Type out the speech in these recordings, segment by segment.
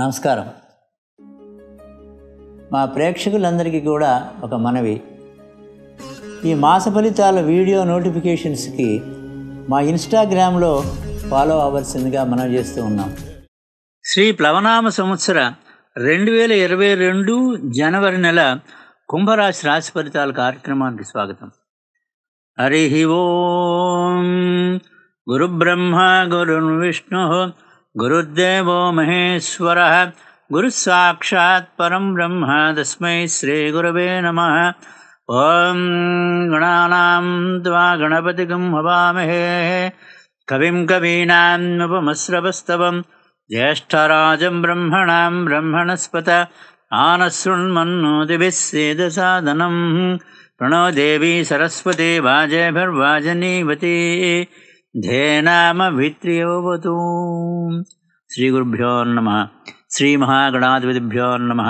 నమస్కారం మా ప్రేక్షకులందరికీ కూడా ఒక మనవి ఈ మాస ఫలితాల వీడియో నోటిఫికేషన్స్కి మా ఇన్స్టాగ్రామ్లో ఫాలో అవ్వాల్సిందిగా మనం చేస్తూ ఉన్నాం శ్రీ ప్లవనామ సంవత్సర రెండు వేల ఇరవై రెండు జనవరి నెల కుంభరాశి రాశి ఫలితాల కార్యక్రమానికి స్వాగతం హరి ఓం గురుబ్రహ్మ విష్ణు गुरुर्देवो महेश्वरः परं ब्रह्म तस्मै श्रीगुरवे नमः ॐ गणानाम् त्वा गणपतिगं हवामहे कविम् कवीनान्नपमस्रवस्तवम् ज्येष्ठराजम् ब्रह्मणाम् ब्रह्मणस्पत आनश्रृण्मन्नो दिभिः प्रणो प्रणोदेवी सरस्वती वाजे भर्वाजनीवती ధేనామ విత్రియోవతు శ్రీ గురుభ్యో నమ శ్రీ మహాగణాధిపతిభ్యో నమ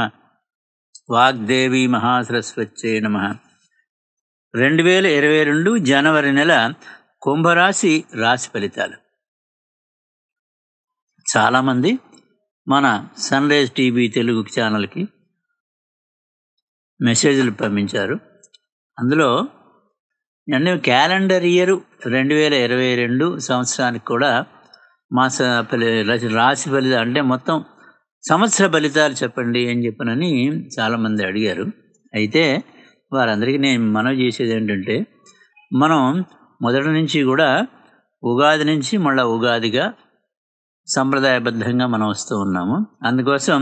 వాగ్దేవి మహాసరస్వచ్చే నమ రెండు వేల ఇరవై రెండు జనవరి నెల కుంభరాశి రాశి ఫలితాలు చాలామంది మన సన్ రైజ్ టీవీ తెలుగు ఛానల్కి మెసేజ్లు పంపించారు అందులో నన్ను క్యాలెండర్ ఇయర్ రెండు వేల ఇరవై రెండు సంవత్సరానికి కూడా మాస ఫలి రాశి ఫలితాలు అంటే మొత్తం సంవత్సర ఫలితాలు చెప్పండి అని చెప్పనని చాలామంది అడిగారు అయితే వారందరికీ నేను మనవి చేసేది ఏంటంటే మనం మొదటి నుంచి కూడా ఉగాది నుంచి మళ్ళీ ఉగాదిగా సంప్రదాయబద్ధంగా మనం వస్తూ ఉన్నాము అందుకోసం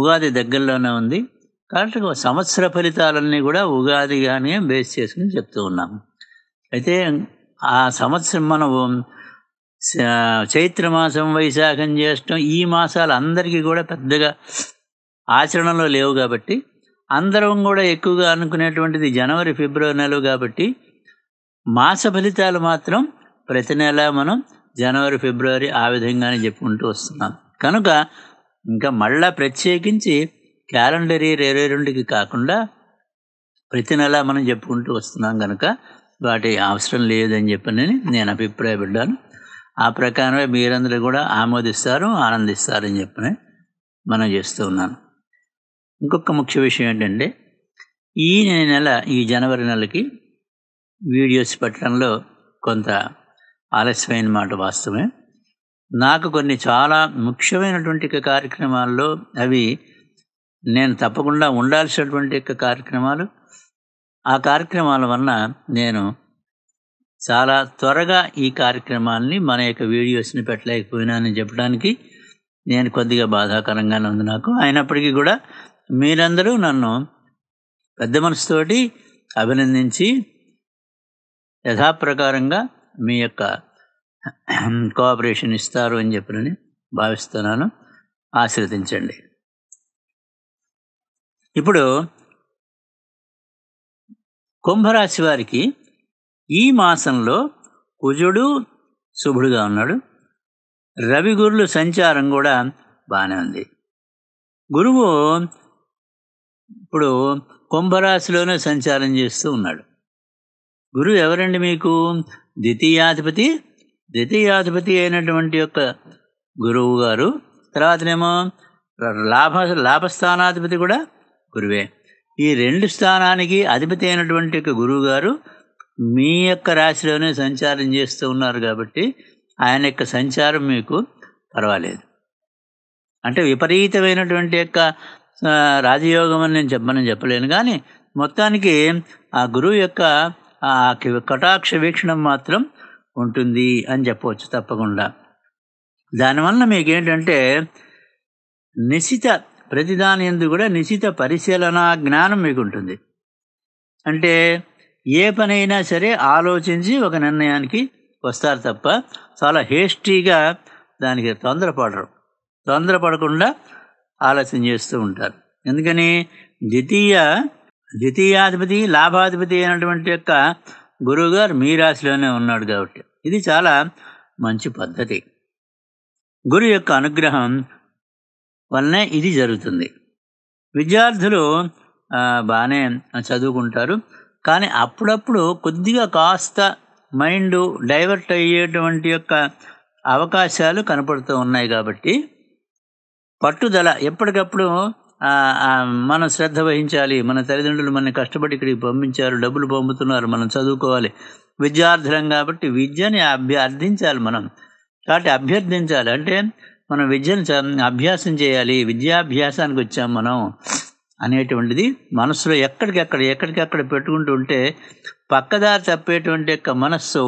ఉగాది దగ్గరలోనే ఉంది కాబట్టి సంవత్సర ఫలితాలన్నీ కూడా ఉగాదిగానే బేస్ చేసుకుని చెప్తూ ఉన్నాము అయితే ఆ సంవత్సరం మనం చైత్రమాసం వైశాఖం జ్యేష్టం ఈ మాసాలు అందరికీ కూడా పెద్దగా ఆచరణలో లేవు కాబట్టి అందరం కూడా ఎక్కువగా అనుకునేటువంటిది జనవరి ఫిబ్రవరి నెలలు కాబట్టి మాస ఫలితాలు మాత్రం ప్రతి నెల మనం జనవరి ఫిబ్రవరి ఆ విధంగానే చెప్పుకుంటూ వస్తున్నాం కనుక ఇంకా మళ్ళా ప్రత్యేకించి క్యాలెండర్ ఇయర్ ఇరవై రెండుకి కాకుండా ప్రతి నెల మనం చెప్పుకుంటూ వస్తున్నాం కనుక వాటి అవసరం లేదని చెప్పని నేను అభిప్రాయపడ్డాను ఆ ప్రకారమే మీరందరూ కూడా ఆమోదిస్తారు ఆనందిస్తారని చెప్పని మనం చేస్తూ ఉన్నాను ఇంకొక ముఖ్య విషయం ఏంటంటే ఈ నెల ఈ జనవరి నెలకి వీడియోస్ పెట్టడంలో కొంత ఆలస్యమైన మాట వాస్తవమే నాకు కొన్ని చాలా ముఖ్యమైనటువంటి కార్యక్రమాల్లో అవి నేను తప్పకుండా ఉండాల్సినటువంటి కార్యక్రమాలు ఆ కార్యక్రమాల వలన నేను చాలా త్వరగా ఈ కార్యక్రమాలని మన యొక్క వీడియోస్ని పెట్టలేకపోయినానని చెప్పడానికి నేను కొద్దిగా బాధాకరంగానే ఉంది నాకు అయినప్పటికీ కూడా మీరందరూ నన్ను పెద్ద మనసుతోటి అభినందించి యథాప్రకారంగా మీ యొక్క కోఆపరేషన్ ఇస్తారు అని చెప్పినని భావిస్తున్నాను ఆశీర్వదించండి ఇప్పుడు కుంభరాశి వారికి ఈ మాసంలో కుజుడు శుభుడుగా ఉన్నాడు రవి గురులు సంచారం కూడా బాగానే ఉంది గురువు ఇప్పుడు కుంభరాశిలోనే సంచారం చేస్తూ ఉన్నాడు గురువు ఎవరండి మీకు ద్వితీయాధిపతి ద్వితీయాధిపతి అయినటువంటి యొక్క గురువు గారు తర్వాతనేమో లాభ లాభస్థానాధిపతి కూడా గురువే ఈ రెండు స్థానానికి అధిపతి అయినటువంటి యొక్క గురువుగారు మీ యొక్క రాశిలోనే సంచారం చేస్తూ ఉన్నారు కాబట్టి ఆయన యొక్క సంచారం మీకు పర్వాలేదు అంటే విపరీతమైనటువంటి యొక్క రాజయోగం అని నేను చెప్పమని చెప్పలేను కానీ మొత్తానికి ఆ గురువు యొక్క ఆ కటాక్ష వీక్షణం మాత్రం ఉంటుంది అని చెప్పవచ్చు తప్పకుండా దానివల్ల మీకేంటంటే నిశిత ప్రతిదాని ఎందు కూడా నిశ్చిత పరిశీలన జ్ఞానం మీకు ఉంటుంది అంటే ఏ పనైనా సరే ఆలోచించి ఒక నిర్ణయానికి వస్తారు తప్ప చాలా హేస్టీగా దానికి తొందరపడరు తొందరపడకుండా ఆలోచన చేస్తూ ఉంటారు ఎందుకని ద్వితీయ ద్వితీయాధిపతి లాభాధిపతి అయినటువంటి యొక్క గురువుగారు మీ రాశిలోనే ఉన్నాడు కాబట్టి ఇది చాలా మంచి పద్ధతి గురు యొక్క అనుగ్రహం వల్లనే ఇది జరుగుతుంది విద్యార్థులు బాగానే చదువుకుంటారు కానీ అప్పుడప్పుడు కొద్దిగా కాస్త మైండ్ డైవర్ట్ అయ్యేటువంటి యొక్క అవకాశాలు కనపడుతూ ఉన్నాయి కాబట్టి పట్టుదల ఎప్పటికప్పుడు మనం శ్రద్ధ వహించాలి మన తల్లిదండ్రులు మనని కష్టపడి ఇక్కడికి పంపించారు డబ్బులు పంపుతున్నారు మనం చదువుకోవాలి విద్యార్థులం కాబట్టి విద్యని అభ్యర్థించాలి మనం కాబట్టి అభ్యర్థించాలి అంటే మనం విద్యను అభ్యాసం చేయాలి విద్యాభ్యాసానికి వచ్చాం మనం అనేటువంటిది మనసులో ఎక్కడికెక్కడ ఎక్కడికెక్కడ పెట్టుకుంటూ ఉంటే పక్కదారి తప్పేటువంటి యొక్క మనస్సు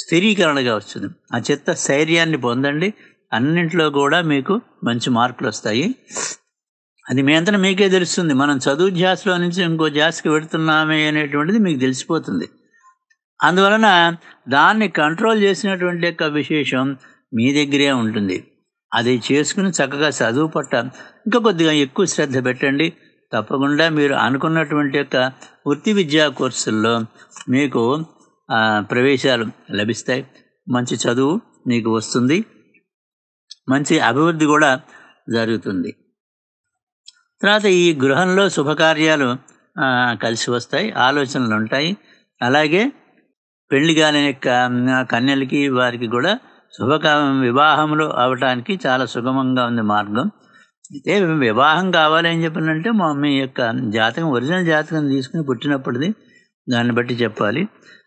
స్థిరీకరణగా వస్తుంది ఆ చిత్త స్థైర్యాన్ని పొందండి అన్నింటిలో కూడా మీకు మంచి మార్కులు వస్తాయి అది మీ అంతా మీకే తెలుస్తుంది మనం చదువు జాస్లో నుంచి ఇంకో జాస్కి పెడుతున్నామే అనేటువంటిది మీకు తెలిసిపోతుంది అందువలన దాన్ని కంట్రోల్ చేసినటువంటి యొక్క విశేషం మీ దగ్గరే ఉంటుంది అది చేసుకుని చక్కగా చదువు పట్ట ఇంకా కొద్దిగా ఎక్కువ శ్రద్ధ పెట్టండి తప్పకుండా మీరు అనుకున్నటువంటి యొక్క వృత్తి విద్యా కోర్సుల్లో మీకు ప్రవేశాలు లభిస్తాయి మంచి చదువు మీకు వస్తుంది మంచి అభివృద్ధి కూడా జరుగుతుంది తర్వాత ఈ గృహంలో శుభకార్యాలు కలిసి వస్తాయి ఆలోచనలు ఉంటాయి అలాగే పెళ్లి కాని యొక్క కన్యలకి వారికి కూడా శుభకామం వివాహములు అవటానికి చాలా సుగమంగా ఉంది మార్గం అయితే వివాహం కావాలి అని చెప్పినంటే మీ యొక్క జాతకం ఒరిజినల్ జాతకం తీసుకుని పుట్టినప్పటిది దాన్ని బట్టి చెప్పాలి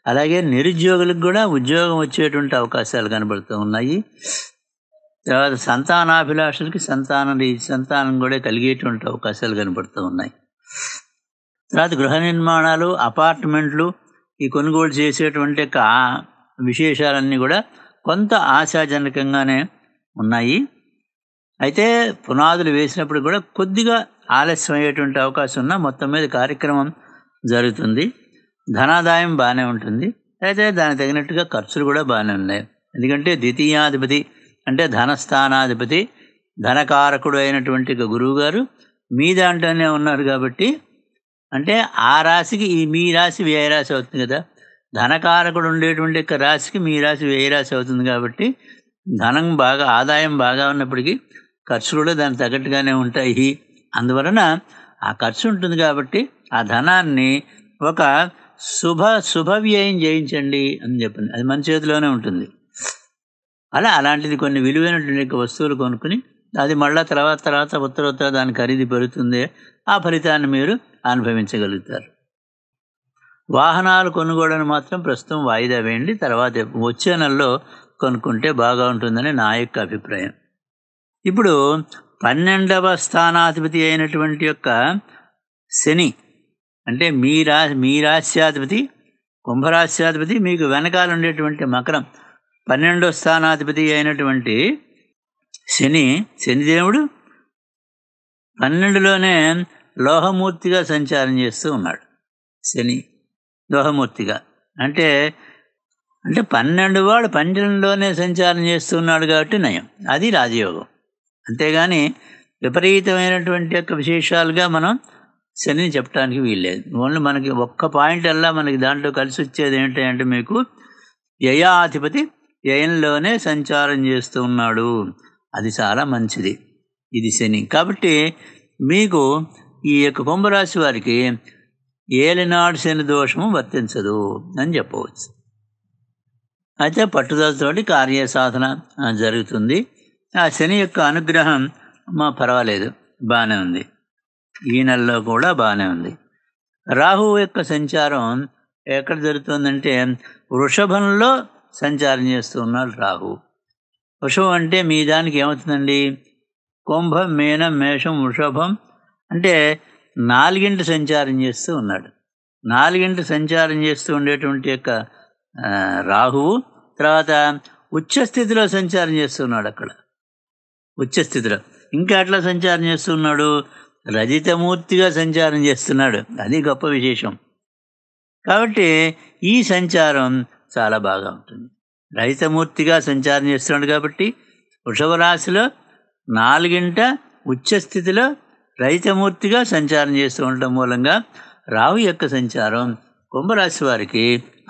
అలాగే నిరుద్యోగులకు కూడా ఉద్యోగం వచ్చేటువంటి అవకాశాలు కనబడుతూ ఉన్నాయి తర్వాత సంతానాభిలాషులకి సంతాన సంతానం కూడా కలిగేటువంటి అవకాశాలు కనబడుతూ ఉన్నాయి తర్వాత గృహ నిర్మాణాలు అపార్ట్మెంట్లు ఈ కొనుగోలు చేసేటువంటి విశేషాలన్నీ కూడా కొంత ఆశాజనకంగానే ఉన్నాయి అయితే పునాదులు వేసినప్పుడు కూడా కొద్దిగా ఆలస్యం అయ్యేటువంటి అవకాశం ఉన్న మొత్తం మీద కార్యక్రమం జరుగుతుంది ధనాదాయం బాగానే ఉంటుంది అయితే దానికి తగినట్టుగా ఖర్చులు కూడా బాగానే ఉన్నాయి ఎందుకంటే ద్వితీయాధిపతి అంటే ధనస్థానాధిపతి ధనకారకుడు అయినటువంటి గురువు గారు మీ దాంట్లోనే ఉన్నారు కాబట్టి అంటే ఆ రాశికి ఈ మీ రాశి వ్యయరాశి అవుతుంది కదా ధనకారకుడు ఉండేటువంటి రాశికి మీ రాశి వేయి రాశి అవుతుంది కాబట్టి ధనం బాగా ఆదాయం బాగా ఉన్నప్పటికీ ఖర్చులు కూడా దానికి తగ్గట్టుగానే ఉంటాయి అందువలన ఆ ఖర్చు ఉంటుంది కాబట్టి ఆ ధనాన్ని ఒక శుభ శుభ వ్యయం చేయించండి అని చెప్పింది అది మన చేతిలోనే ఉంటుంది అలా అలాంటిది కొన్ని విలువైనటువంటి వస్తువులు కొనుక్కుని అది మళ్ళా తర్వాత తర్వాత ఉత్తర దాని ఖరీదు పెరుగుతుంది ఆ ఫలితాన్ని మీరు అనుభవించగలుగుతారు వాహనాలు కొనుగోడని మాత్రం ప్రస్తుతం వాయిదా వేయండి తర్వాత వచ్చే నెలలో కొనుక్కుంటే బాగా ఉంటుందని నా యొక్క అభిప్రాయం ఇప్పుడు పన్నెండవ స్థానాధిపతి అయినటువంటి యొక్క శని అంటే మీ రా మీ రాశ్యాధిపతి కుంభరాశ్యాధిపతి మీకు వెనకాల ఉండేటువంటి మకరం పన్నెండో స్థానాధిపతి అయినటువంటి శని శనిదేవుడు పన్నెండులోనే లోహమూర్తిగా సంచారం చేస్తూ ఉన్నాడు శని దోహమూర్తిగా అంటే అంటే పన్నెండు వాడు పంజరంలోనే సంచారం చేస్తున్నాడు కాబట్టి నయం అది రాజయోగం అంతేగాని విపరీతమైనటువంటి యొక్క విశేషాలుగా మనం శని చెప్పడానికి వీల్లేదు ఓన్లీ మనకి ఒక్క పాయింట్ అల్లా మనకి దాంట్లో కలిసి వచ్చేది ఏంటంటే మీకు వ్యయాధిపతి వ్యయంలోనే సంచారం చేస్తూ ఉన్నాడు అది చాలా మంచిది ఇది శని కాబట్టి మీకు ఈ యొక్క కుంభరాశి వారికి ఏలినాడు శని దోషము వర్తించదు అని చెప్పవచ్చు అయితే కార్య కార్యసాధన జరుగుతుంది ఆ శని యొక్క అనుగ్రహం మా పర్వాలేదు బాగానే ఉంది ఈ నెలలో కూడా బాగానే ఉంది రాహువు యొక్క సంచారం ఎక్కడ జరుగుతుందంటే వృషభంలో సంచారం ఉన్నాడు రాహు వృషభం అంటే మీ దానికి ఏమవుతుందండి కుంభం మీనం మేషం వృషభం అంటే నాలుగింటి సంచారం చేస్తూ ఉన్నాడు నాలుగింటి సంచారం చేస్తూ ఉండేటువంటి యొక్క రాహువు తర్వాత ఉచ్చస్థితిలో సంచారం చేస్తున్నాడు అక్కడ ఉచ్చస్థితిలో ఇంకా అట్లా సంచారం చేస్తున్నాడు రజితమూర్తిగా సంచారం చేస్తున్నాడు అది గొప్ప విశేషం కాబట్టి ఈ సంచారం చాలా బాగా ఉంటుంది రజితమూర్తిగా సంచారం చేస్తున్నాడు కాబట్టి వృషభ రాశిలో నాలుగింట ఉచ్చస్థితిలో రైతమూర్తిగా సంచారం చేస్తూ ఉండటం మూలంగా రావు యొక్క సంచారం కుంభరాశి వారికి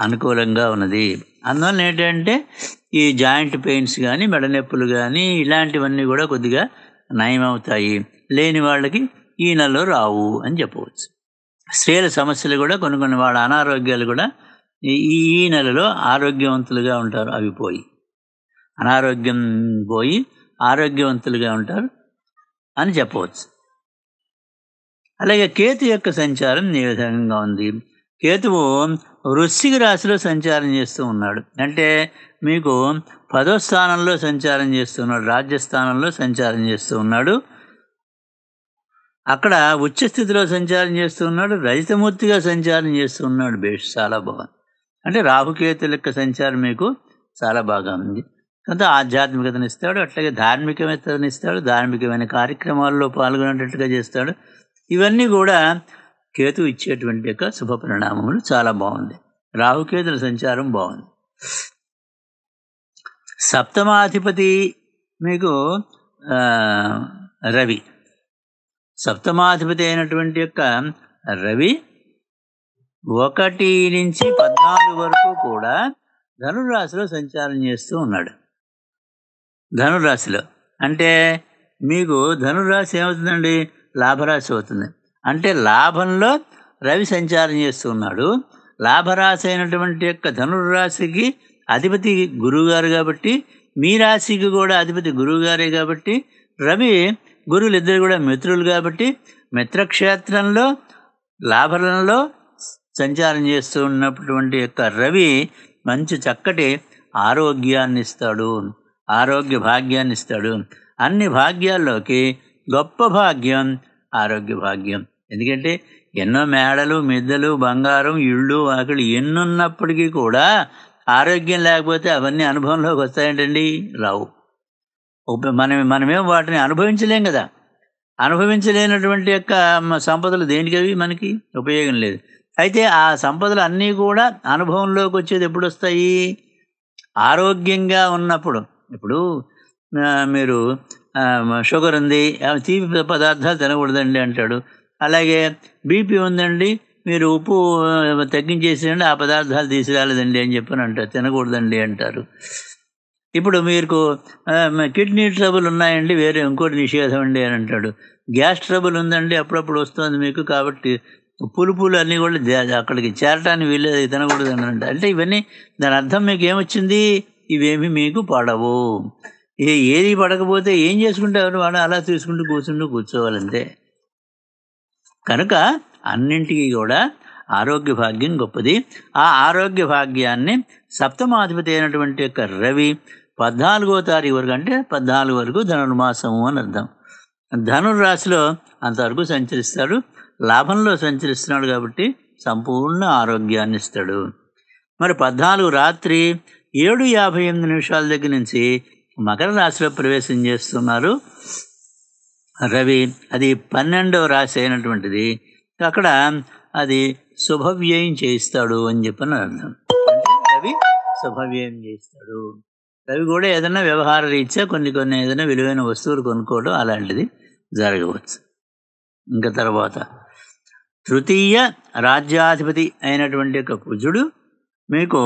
అనుకూలంగా ఉన్నది అందువల్ల ఏంటంటే ఈ జాయింట్ పెయిన్స్ కానీ మెడనొప్పులు కానీ ఇలాంటివన్నీ కూడా కొద్దిగా నయమవుతాయి లేని వాళ్ళకి ఈ నెలలో రావు అని చెప్పవచ్చు స్త్రీల సమస్యలు కూడా కొన్ని కొన్ని వాళ్ళ అనారోగ్యాలు కూడా ఈ ఈ నెలలో ఆరోగ్యవంతులుగా ఉంటారు అవి పోయి అనారోగ్యం పోయి ఆరోగ్యవంతులుగా ఉంటారు అని చెప్పవచ్చు అలాగే కేతు యొక్క సంచారం ఈ విధంగా ఉంది కేతువు వృశ్చిక రాశిలో సంచారం చేస్తూ ఉన్నాడు అంటే మీకు పదో స్థానంలో సంచారం చేస్తున్నాడు రాజ్యస్థానంలో సంచారం చేస్తూ ఉన్నాడు అక్కడ ఉచ్చస్థితిలో సంచారం చేస్తూ ఉన్నాడు రజితమూర్తిగా సంచారం చేస్తూ ఉన్నాడు బేష్ చాలా బాగుంది అంటే రాహుకేతుల యొక్క సంచారం మీకు చాలా బాగా ఉంది కొంత ఆధ్యాత్మికతనిస్తాడు అట్లాగే ఇస్తాడు ధార్మికమైన కార్యక్రమాల్లో పాల్గొనేటట్టుగా చేస్తాడు ఇవన్నీ కూడా కేతు ఇచ్చేటువంటి యొక్క శుభ పరిణామములు చాలా బాగుంది రాహుకేతుల సంచారం బాగుంది సప్తమాధిపతి మీకు రవి సప్తమాధిపతి అయినటువంటి యొక్క రవి ఒకటి నుంచి పద్నాలుగు వరకు కూడా ధనురాశిలో సంచారం చేస్తూ ఉన్నాడు ధనురాశిలో అంటే మీకు ధనురాశి ఏమవుతుందండి లాభరాశి అవుతుంది అంటే లాభంలో రవి సంచారం చేస్తున్నాడు లాభరాశి అయినటువంటి యొక్క ధనుర్రాశికి అధిపతి గురువుగారు కాబట్టి మీ రాశికి కూడా అధిపతి గురువుగారే కాబట్టి రవి ఇద్దరు కూడా మిత్రులు కాబట్టి మిత్రక్షేత్రంలో లాభరంలో సంచారం చేస్తూ ఉన్నటువంటి యొక్క రవి మంచి చక్కటి ఆరోగ్యాన్ని ఇస్తాడు ఆరోగ్య భాగ్యాన్ని ఇస్తాడు అన్ని భాగ్యాల్లోకి గొప్ప భాగ్యం ఆరోగ్య భాగ్యం ఎందుకంటే ఎన్నో మేడలు మిద్దలు బంగారం ఇళ్ళు ఆకలి ఎన్నున్నప్పటికీ కూడా ఆరోగ్యం లేకపోతే అవన్నీ అనుభవంలోకి వస్తాయంటండి రావు మనం మనమేం వాటిని అనుభవించలేం కదా అనుభవించలేనటువంటి యొక్క సంపదలు దేనికవి మనకి ఉపయోగం లేదు అయితే ఆ సంపదలు అన్నీ కూడా అనుభవంలోకి వచ్చేది ఎప్పుడు వస్తాయి ఆరోగ్యంగా ఉన్నప్పుడు ఇప్పుడు మీరు షుగర్ ఉంది తీపి పదార్థాలు తినకూడదండి అంటాడు అలాగే బీపీ ఉందండి మీరు ఉప్పు తగ్గించేసేయండి ఆ పదార్థాలు తీసుకురాలేదండి అని చెప్పని అంటారు తినకూడదండి అంటారు ఇప్పుడు మీకు కిడ్నీ ట్రబుల్ ఉన్నాయండి వేరే ఇంకోటి నిషేధం అండి అని అంటాడు గ్యాస్ ట్రబుల్ ఉందండి అప్పుడప్పుడు వస్తుంది మీకు కాబట్టి పులుపులు అన్నీ కూడా అక్కడికి చేరటానికి వీళ్ళేది తినకూడదు అంటే ఇవన్నీ దాని అర్థం మీకు ఏమొచ్చింది ఇవేమి మీకు పడవు ఏ ఏది పడకపోతే ఏం చేసుకుంటారు వాడు అలా తీసుకుంటూ కూర్చుంటూ కూర్చోవాలంతే కనుక అన్నింటికి కూడా ఆరోగ్య భాగ్యం గొప్పది ఆ ఆరోగ్య భాగ్యాన్ని సప్తమాధిపతి అయినటువంటి యొక్క రవి పద్నాలుగో తారీఖు వరకు అంటే పద్నాలుగు వరకు ధనుర్మాసము అని అర్థం ధనుర్రాశిలో అంతవరకు సంచరిస్తాడు లాభంలో సంచరిస్తున్నాడు కాబట్టి సంపూర్ణ ఆరోగ్యాన్ని ఇస్తాడు మరి పద్నాలుగు రాత్రి ఏడు యాభై ఎనిమిది నిమిషాల దగ్గర నుంచి మకర రాశిలో ప్రవేశం చేస్తున్నారు రవి అది పన్నెండవ రాశి అయినటువంటిది అక్కడ అది శుభవ్యయం చేయిస్తాడు అని చెప్పని అర్థం రవి శుభవ్యయం చేయిస్తాడు రవి కూడా ఏదైనా వ్యవహార రీత్యా కొన్ని కొన్ని ఏదైనా విలువైన వస్తువులు కొనుక్కోవడం అలాంటిది జరగవచ్చు ఇంకా తర్వాత తృతీయ రాజ్యాధిపతి అయినటువంటి యొక్క కుజుడు మీకు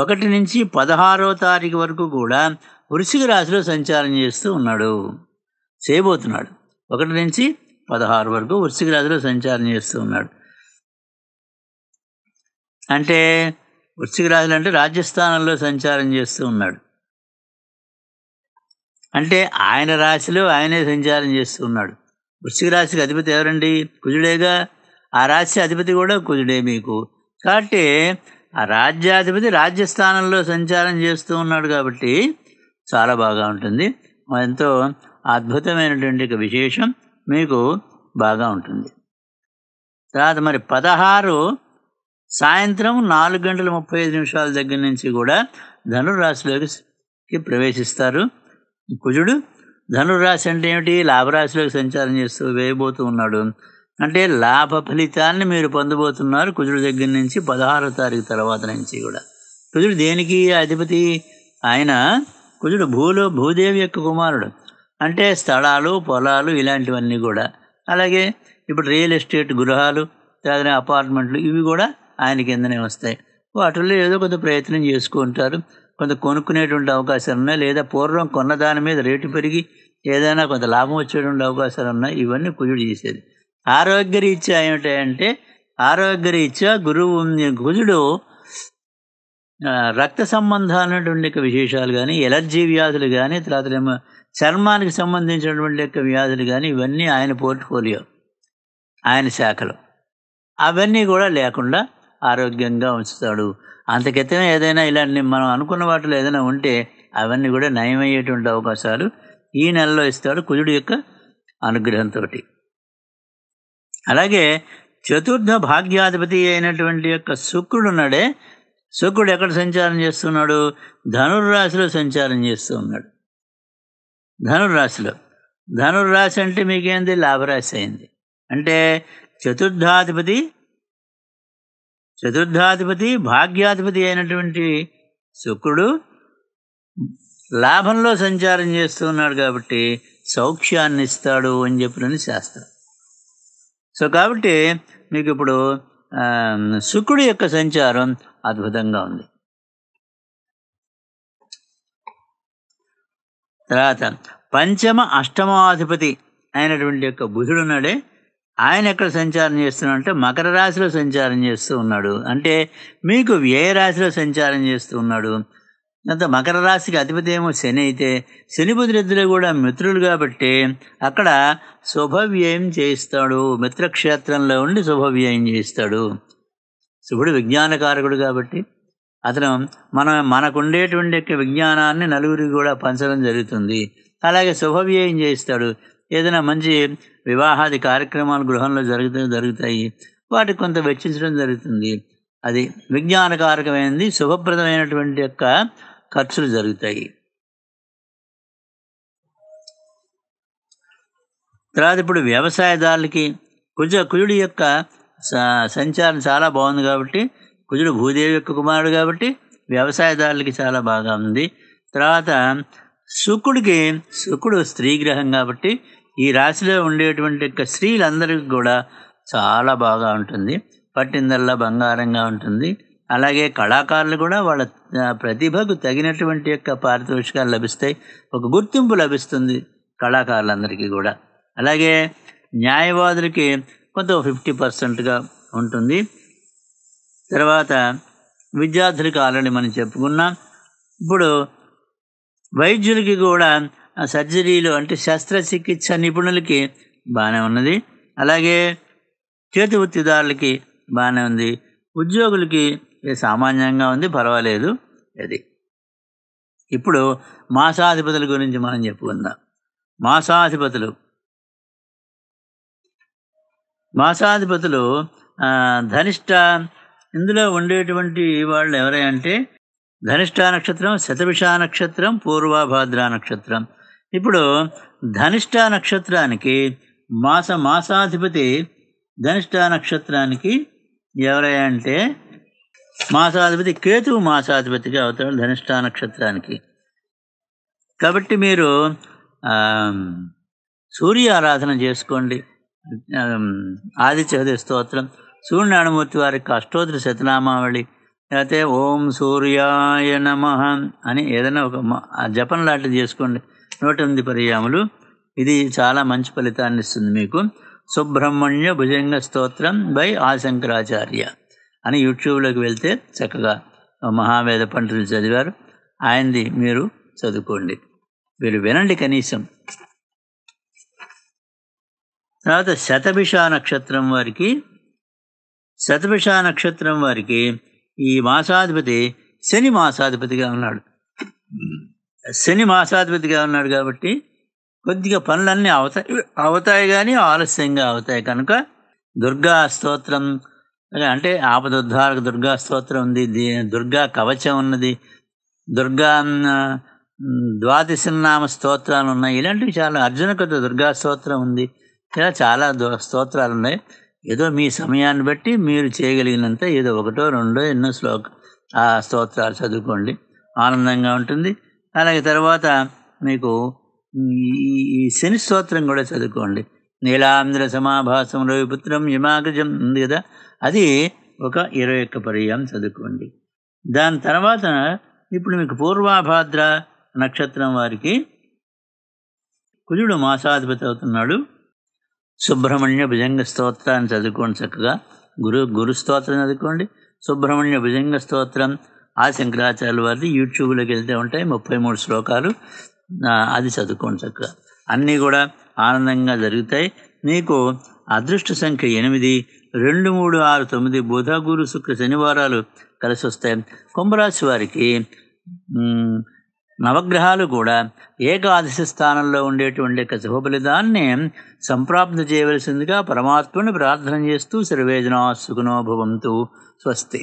ఒకటి నుంచి పదహారో తారీఖు వరకు కూడా వృశ్చిక రాశిలో సంచారం చేస్తూ ఉన్నాడు చేయబోతున్నాడు ఒకటి నుంచి పదహారు వరకు వృశ్చిక రాశిలో సంచారం చేస్తూ ఉన్నాడు అంటే వృశ్చిక రాశులు అంటే రాజస్థానంలో సంచారం చేస్తూ ఉన్నాడు అంటే ఆయన రాశిలో ఆయనే సంచారం చేస్తూ ఉన్నాడు వృశ్చిక రాశికి అధిపతి ఎవరండి కుజుడేగా ఆ రాశి అధిపతి కూడా కుజుడే మీకు కాబట్టి ఆ రాజ్యాధిపతి రాజ్యస్థానంలో సంచారం చేస్తూ ఉన్నాడు కాబట్టి చాలా బాగా ఉంటుంది ఎంతో అద్భుతమైనటువంటి విశేషం మీకు బాగా ఉంటుంది తర్వాత మరి పదహారు సాయంత్రం నాలుగు గంటల ముప్పై ఐదు నిమిషాల దగ్గర నుంచి కూడా ధనురాశిలోకి ప్రవేశిస్తారు కుజుడు ధనురాశి అంటే ఏమిటి లాభరాశిలోకి సంచారం చేస్తూ వేయబోతూ ఉన్నాడు అంటే లాభ ఫలితాన్ని మీరు పొందబోతున్నారు కుజుడు దగ్గర నుంచి పదహారో తారీఖు తర్వాత నుంచి కూడా కుజుడు దేనికి అధిపతి ఆయన కుజుడు భూలో భూదేవి యొక్క కుమారుడు అంటే స్థలాలు పొలాలు ఇలాంటివన్నీ కూడా అలాగే ఇప్పుడు రియల్ ఎస్టేట్ గృహాలు తగిన అపార్ట్మెంట్లు ఇవి కూడా ఆయన కిందనే వస్తాయి వాటిల్లో ఏదో కొంత ప్రయత్నం చేసుకుంటారు కొంత కొనుక్కునేటువంటి అవకాశాలు ఉన్నాయి లేదా పూర్వం కొన్న దాని మీద రేటు పెరిగి ఏదైనా కొంత లాభం వచ్చేటువంటి అవకాశాలు ఉన్నాయి ఇవన్నీ కుజుడు చేసేది ఆరోగ్య ఆరోగ్యరీత్యా ఏమిటంటే రీత్యా గురువు కుజుడు రక్త సంబంధాలైనటువంటి యొక్క విశేషాలు కానీ ఎలర్జీ వ్యాధులు కానీ తర్వాత ఏమో చర్మానికి సంబంధించినటువంటి యొక్క వ్యాధులు కానీ ఇవన్నీ ఆయన పోర్ట్ఫోలియో ఆయన శాఖలో అవన్నీ కూడా లేకుండా ఆరోగ్యంగా ఉంచుతాడు అంతకెత్తనే ఏదైనా ఇలాంటి మనం అనుకున్న వాటిలో ఏదైనా ఉంటే అవన్నీ కూడా నయమయ్యేటువంటి అవకాశాలు ఈ నెలలో ఇస్తాడు కుజుడు యొక్క అనుగ్రహంతో అలాగే చతుర్థ భాగ్యాధిపతి అయినటువంటి యొక్క ఉన్నాడే శుక్రుడు ఎక్కడ సంచారం చేస్తున్నాడు ధనుర్రాశిలో సంచారం చేస్తూ ఉన్నాడు ధనుర్రాశిలో ధనుర్రాశి అంటే మీకేంది లాభరాశి అయింది అంటే చతుర్థాధిపతి చతుర్థాధిపతి భాగ్యాధిపతి అయినటువంటి శుక్రుడు లాభంలో సంచారం చేస్తూ ఉన్నాడు కాబట్టి సౌఖ్యాన్ని ఇస్తాడు అని చెప్పినని శాస్త్రం సో కాబట్టి మీకు ఇప్పుడు శుక్రుడి యొక్క సంచారం అద్భుతంగా ఉంది తర్వాత పంచమ అష్టమాధిపతి అయినటువంటి యొక్క బుధుడు ఉన్నాడే ఆయన ఎక్కడ సంచారం చేస్తున్నాడు అంటే మకర రాశిలో సంచారం చేస్తూ ఉన్నాడు అంటే మీకు వ్యయ రాశిలో సంచారం చేస్తూ ఉన్నాడు అంత మకర రాశికి అధిపతి ఏమో శని అయితే శని బుధులిద్దరూ కూడా మిత్రులు కాబట్టి అక్కడ శుభవ్యయం చేయిస్తాడు మిత్రక్షేత్రంలో ఉండి శుభవ్యయం చేయిస్తాడు శుభుడు విజ్ఞానకారకుడు కాబట్టి అతను మనం మనకుండేటువంటి యొక్క విజ్ఞానాన్ని నలుగురికి కూడా పంచడం జరుగుతుంది అలాగే శుభవ్యయం చేయిస్తాడు ఏదైనా మంచి వివాహాది కార్యక్రమాలు గృహంలో జరుగుతూ జరుగుతాయి వాటికి కొంత వెచ్చించడం జరుగుతుంది అది విజ్ఞానకారకమైనది శుభప్రదమైనటువంటి యొక్క ఖర్చులు జరుగుతాయి తర్వాత ఇప్పుడు వ్యవసాయదారులకి కుజ కుజుడి యొక్క సంచారం చాలా బాగుంది కాబట్టి కుజుడు భూదేవి యొక్క కుమారుడు కాబట్టి వ్యవసాయదారులకి చాలా బాగా ఉంది తర్వాత శుకుడికి శుకుడు స్త్రీ గ్రహం కాబట్టి ఈ రాశిలో ఉండేటువంటి యొక్క స్త్రీలందరికీ కూడా చాలా బాగా ఉంటుంది పట్టిందల్లా బంగారంగా ఉంటుంది అలాగే కళాకారులు కూడా వాళ్ళ ప్రతిభకు తగినటువంటి యొక్క పారితోషికాలు లభిస్తాయి ఒక గుర్తింపు లభిస్తుంది కళాకారులందరికీ కూడా అలాగే న్యాయవాదులకి కొంత ఫిఫ్టీ పర్సెంట్గా ఉంటుంది తర్వాత విద్యార్థులకి ఆల్రెడీ మనం చెప్పుకున్నాం ఇప్పుడు వైద్యులకి కూడా సర్జరీలు అంటే శస్త్రచికిత్స నిపుణులకి బాగానే ఉన్నది అలాగే చేతి వృత్తిదారులకి బాగానే ఉంది ఉద్యోగులకి ఇది సామాన్యంగా ఉంది పర్వాలేదు అది ఇప్పుడు మాసాధిపతుల గురించి మనం చెప్పుకుందాం మాసాధిపతులు మాసాధిపతులు ధనిష్ట ఇందులో ఉండేటువంటి వాళ్ళు ఎవరై అంటే ధనిష్ట నక్షత్రం శతభిష నక్షత్రం పూర్వభాద్ర నక్షత్రం ఇప్పుడు ధనిష్ట నక్షత్రానికి మాస మాసాధిపతి ధనిష్ట నక్షత్రానికి ఎవరై అంటే మాసాధిపతి కేతువు మాసాధిపతిగా అవుతాడు ధనిష్టా నక్షత్రానికి కాబట్టి మీరు సూర్య ఆరాధన చేసుకోండి ఆది చదే స్తోత్రం సూర్యనారాయణమూర్తి వారికి అష్టోత్తర శతనామావళి లేకపోతే ఓం సూర్యాయ నమ అని ఏదైనా ఒక జపం లాంటిది చేసుకోండి నూట ఎనిమిది పర్యాములు ఇది చాలా మంచి ఫలితాన్ని ఇస్తుంది మీకు సుబ్రహ్మణ్య భుజంగ స్తోత్రం బై ఆశంకరాచార్య అని యూట్యూబ్లోకి వెళ్తే చక్కగా మహావేద పండితులు చదివారు ఆయనది మీరు చదువుకోండి మీరు వినండి కనీసం తర్వాత శతభిష నక్షత్రం వారికి శతభిష నక్షత్రం వారికి ఈ మాసాధిపతి శని మాసాధిపతిగా ఉన్నాడు శని మాసాధిపతిగా ఉన్నాడు కాబట్టి కొద్దిగా పనులన్నీ అవుతాయి అవుతాయి కానీ ఆలస్యంగా అవుతాయి కనుక దుర్గా స్తోత్రం అంటే ఆపదుద్ధారక దుర్గా స్తోత్రం ఉంది దుర్గా కవచం ఉన్నది దుర్గా ద్వాదశనామ స్తోత్రాలు ఉన్నాయి ఇలాంటివి చాలా అర్జున కథ దుర్గా స్తోత్రం ఉంది ఇలా చాలా స్తోత్రాలు ఉన్నాయి ఏదో మీ సమయాన్ని బట్టి మీరు చేయగలిగినంత ఏదో ఒకటో రెండో ఎన్నో శ్లోక ఆ స్తోత్రాలు చదువుకోండి ఆనందంగా ఉంటుంది అలాగే తర్వాత మీకు ఈ శని స్తోత్రం కూడా చదువుకోండి నీలాంధ్ర సమాభాసం రవిపుత్రం హిమాగజం ఉంది కదా అది ఒక ఇరవై ఒక్క పర్యాయం చదువుకోండి దాని తర్వాత ఇప్పుడు మీకు పూర్వాభాద్ర నక్షత్రం వారికి కుజుడు మాసాధిపతి అవుతున్నాడు సుబ్రహ్మణ్య భుజంగ స్తోత్రాన్ని చదువుకోండి చక్కగా గురు గురు స్తోత్రం చదువుకోండి సుబ్రహ్మణ్య భుజంగ స్తోత్రం ఆ శంకరాచార్య వారిది యూట్యూబ్లోకి వెళ్తే ఉంటాయి ముప్పై మూడు శ్లోకాలు అది చదువుకోండి చక్కగా అన్నీ కూడా ఆనందంగా జరుగుతాయి మీకు అదృష్ట సంఖ్య ఎనిమిది రెండు మూడు ఆరు తొమ్మిది బుధ గురు శుక్ర శనివారాలు కలిసి వస్తాయి కుంభరాశి వారికి నవగ్రహాలు కూడా ఏకాదశి స్థానంలో ఉండేటువంటి శుభ ఫలితాన్ని సంప్రాప్తి చేయవలసిందిగా పరమాత్మను ప్రార్థన చేస్తూ సర్వేజనా సుఖనోభవంతు స్వస్తి